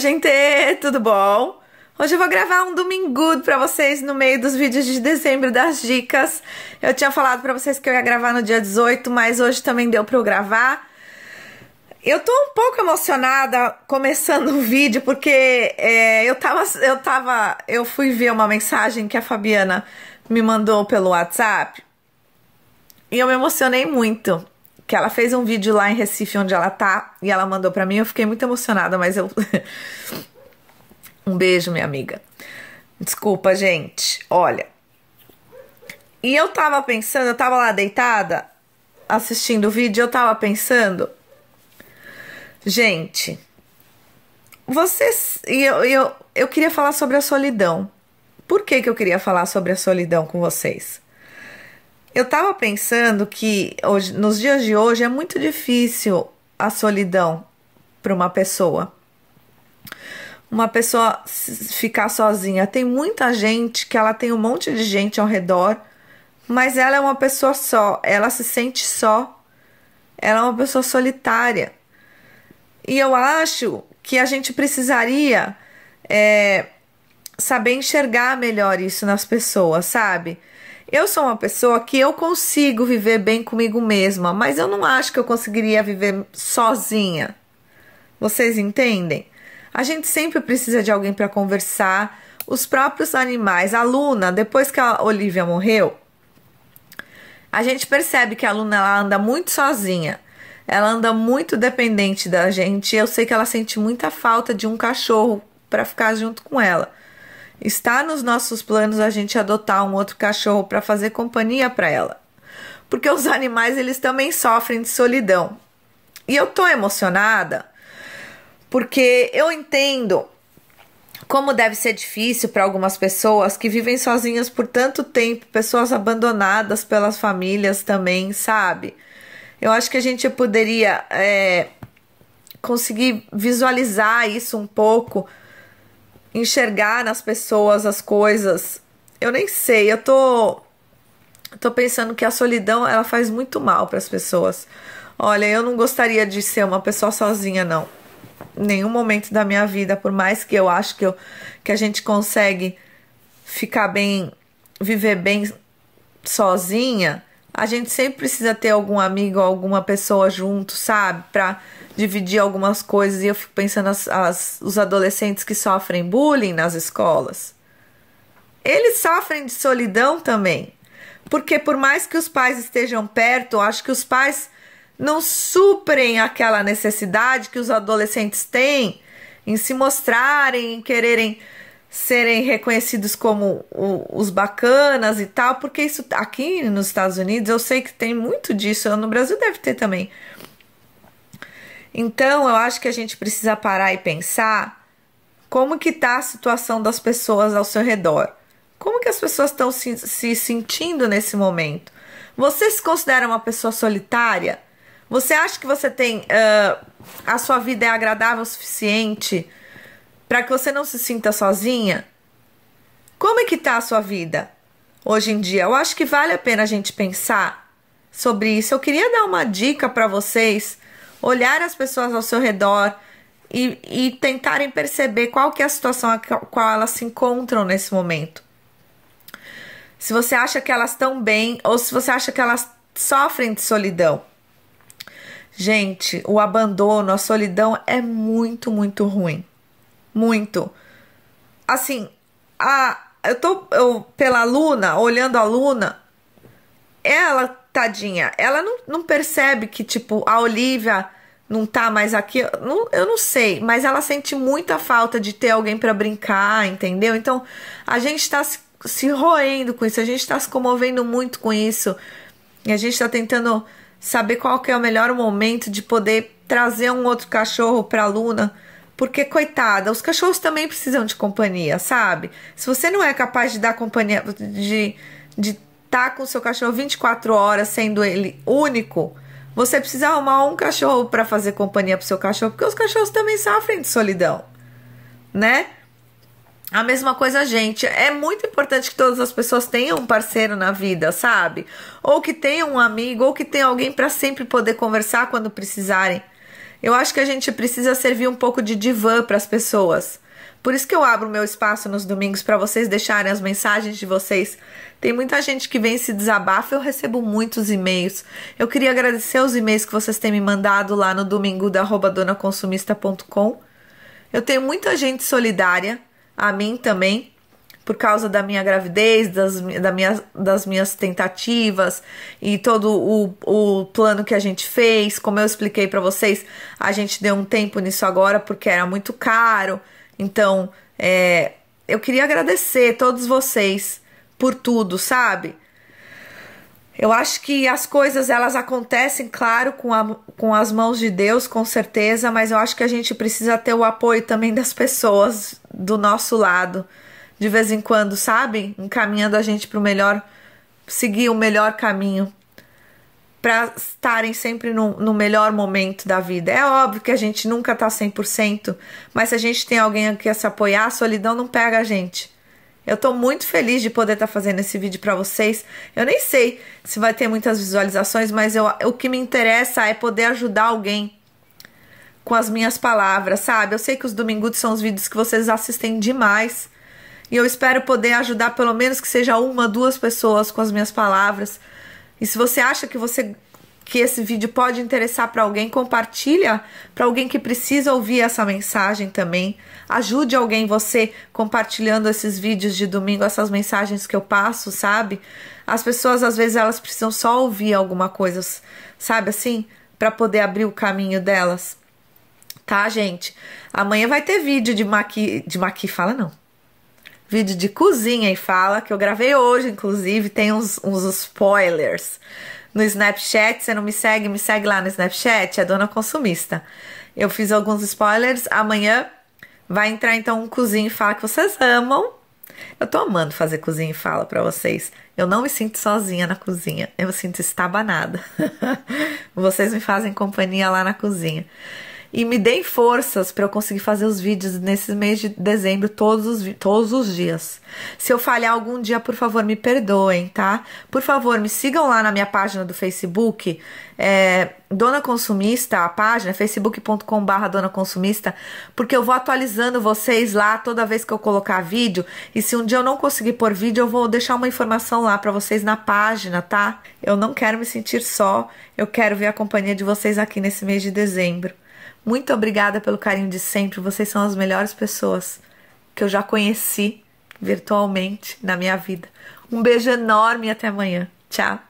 gente! Tudo bom? Hoje eu vou gravar um Domingo pra vocês no meio dos vídeos de dezembro das dicas. Eu tinha falado pra vocês que eu ia gravar no dia 18, mas hoje também deu pra eu gravar. Eu tô um pouco emocionada começando o vídeo, porque é, eu tava. Eu tava. Eu fui ver uma mensagem que a Fabiana me mandou pelo WhatsApp. E eu me emocionei muito que ela fez um vídeo lá em Recife onde ela tá e ela mandou para mim. Eu fiquei muito emocionada, mas eu Um beijo, minha amiga. Desculpa, gente. Olha. E eu tava pensando, eu tava lá deitada assistindo o vídeo, eu tava pensando, gente, vocês e eu, eu eu queria falar sobre a solidão. Por que que eu queria falar sobre a solidão com vocês? Eu estava pensando que hoje, nos dias de hoje é muito difícil a solidão para uma pessoa. Uma pessoa ficar sozinha. Tem muita gente que ela tem um monte de gente ao redor, mas ela é uma pessoa só, ela se sente só. Ela é uma pessoa solitária. E eu acho que a gente precisaria é, saber enxergar melhor isso nas pessoas, sabe? Eu sou uma pessoa que eu consigo viver bem comigo mesma, mas eu não acho que eu conseguiria viver sozinha. Vocês entendem? A gente sempre precisa de alguém para conversar. Os próprios animais. A Luna, depois que a Olivia morreu, a gente percebe que a Luna ela anda muito sozinha. Ela anda muito dependente da gente. Eu sei que ela sente muita falta de um cachorro para ficar junto com ela. Está nos nossos planos a gente adotar um outro cachorro para fazer companhia para ela. Porque os animais eles também sofrem de solidão. E eu tô emocionada porque eu entendo como deve ser difícil para algumas pessoas que vivem sozinhas por tanto tempo, pessoas abandonadas pelas famílias também, sabe? Eu acho que a gente poderia é, conseguir visualizar isso um pouco enxergar nas pessoas as coisas. Eu nem sei, eu tô tô pensando que a solidão ela faz muito mal para as pessoas. Olha, eu não gostaria de ser uma pessoa sozinha não. Nenhum momento da minha vida, por mais que eu acho que eu que a gente consegue ficar bem, viver bem sozinha, a gente sempre precisa ter algum amigo, alguma pessoa junto, sabe? Pra dividir algumas coisas. E eu fico pensando as, as, os adolescentes que sofrem bullying nas escolas. Eles sofrem de solidão também. Porque por mais que os pais estejam perto, eu acho que os pais não suprem aquela necessidade que os adolescentes têm em se mostrarem, em quererem serem reconhecidos como os bacanas e tal, porque isso aqui nos Estados Unidos eu sei que tem muito disso, no Brasil deve ter também. Então eu acho que a gente precisa parar e pensar como que está a situação das pessoas ao seu redor. Como que as pessoas estão se, se sentindo nesse momento? Você se considera uma pessoa solitária? Você acha que você tem uh, a sua vida é agradável o suficiente? para que você não se sinta sozinha? Como é que está a sua vida hoje em dia? Eu acho que vale a pena a gente pensar sobre isso. Eu queria dar uma dica para vocês olhar as pessoas ao seu redor e, e tentarem perceber qual que é a situação a qual elas se encontram nesse momento. Se você acha que elas estão bem ou se você acha que elas sofrem de solidão. Gente, o abandono, a solidão é muito, muito ruim muito. Assim, a, eu tô eu, pela Luna, olhando a Luna, ela, tadinha, ela não, não percebe que, tipo, a Olivia não tá mais aqui. Eu não, eu não sei, mas ela sente muita falta de ter alguém para brincar, entendeu? Então, a gente tá se, se roendo com isso, a gente tá se comovendo muito com isso. E a gente tá tentando saber qual que é o melhor momento de poder trazer um outro cachorro pra Luna porque, coitada, os cachorros também precisam de companhia, sabe? Se você não é capaz de dar companhia, de estar tá com o seu cachorro 24 horas sendo ele único, você precisa arrumar um cachorro para fazer companhia pro seu cachorro, porque os cachorros também sofrem de solidão, né? A mesma coisa, gente. É muito importante que todas as pessoas tenham um parceiro na vida, sabe? Ou que tenham um amigo, ou que tenham alguém para sempre poder conversar quando precisarem. Eu acho que a gente precisa servir um pouco de divã para as pessoas. Por isso que eu abro meu espaço nos domingos para vocês deixarem as mensagens de vocês. Tem muita gente que vem se desabafa, eu recebo muitos e-mails. Eu queria agradecer os e-mails que vocês têm me mandado lá no domingo da donaconsumista.com. Eu tenho muita gente solidária a mim também por causa da minha gravidez, das, da minha, das minhas tentativas e todo o, o plano que a gente fez. Como eu expliquei para vocês, a gente deu um tempo nisso agora porque era muito caro. Então, é, eu queria agradecer todos vocês por tudo, sabe? Eu acho que as coisas elas acontecem, claro, com, a, com as mãos de Deus, com certeza, mas eu acho que a gente precisa ter o apoio também das pessoas do nosso lado de vez em quando, sabe? Encaminhando a gente para o melhor, seguir o melhor caminho para estarem sempre no, no, melhor momento da vida. É óbvio que a gente nunca tá 100%, mas se a gente tem alguém aqui a se apoiar, a solidão não pega a gente. Eu tô muito feliz de poder estar tá fazendo esse vídeo para vocês. Eu nem sei se vai ter muitas visualizações, mas eu, o que me interessa é poder ajudar alguém com as minhas palavras, sabe? Eu sei que os domingos são os vídeos que vocês assistem demais. E eu espero poder ajudar pelo menos que seja uma, duas pessoas com as minhas palavras. E se você acha que você que esse vídeo pode interessar para alguém, compartilha para alguém que precisa ouvir essa mensagem também. Ajude alguém você compartilhando esses vídeos de domingo, essas mensagens que eu passo, sabe? As pessoas às vezes elas precisam só ouvir alguma coisa, sabe assim, para poder abrir o caminho delas. Tá, gente? Amanhã vai ter vídeo de maqui de maqui fala não vídeo de cozinha e fala, que eu gravei hoje, inclusive, tem uns, uns spoilers no Snapchat. Você não me segue? Me segue lá no Snapchat, é Dona Consumista. Eu fiz alguns spoilers. Amanhã vai entrar então um cozinha e fala que vocês amam. Eu tô amando fazer cozinha e fala para vocês. Eu não me sinto sozinha na cozinha. Eu me sinto estabanada. vocês me fazem companhia lá na cozinha e me deem forças para eu conseguir fazer os vídeos nesse mês de dezembro todos os, todos os dias. Se eu falhar algum dia, por favor, me perdoem, tá? Por favor, me sigam lá na minha página do Facebook, é, Dona Consumista, a página, facebook.com.br Dona Consumista, porque eu vou atualizando vocês lá toda vez que eu colocar vídeo. E se um dia eu não conseguir pôr vídeo, eu vou deixar uma informação lá para vocês na página, tá? Eu não quero me sentir só, eu quero ver a companhia de vocês aqui nesse mês de dezembro. Muito obrigada pelo carinho de sempre. Vocês são as melhores pessoas que eu já conheci virtualmente na minha vida. Um beijo enorme e até amanhã. Tchau.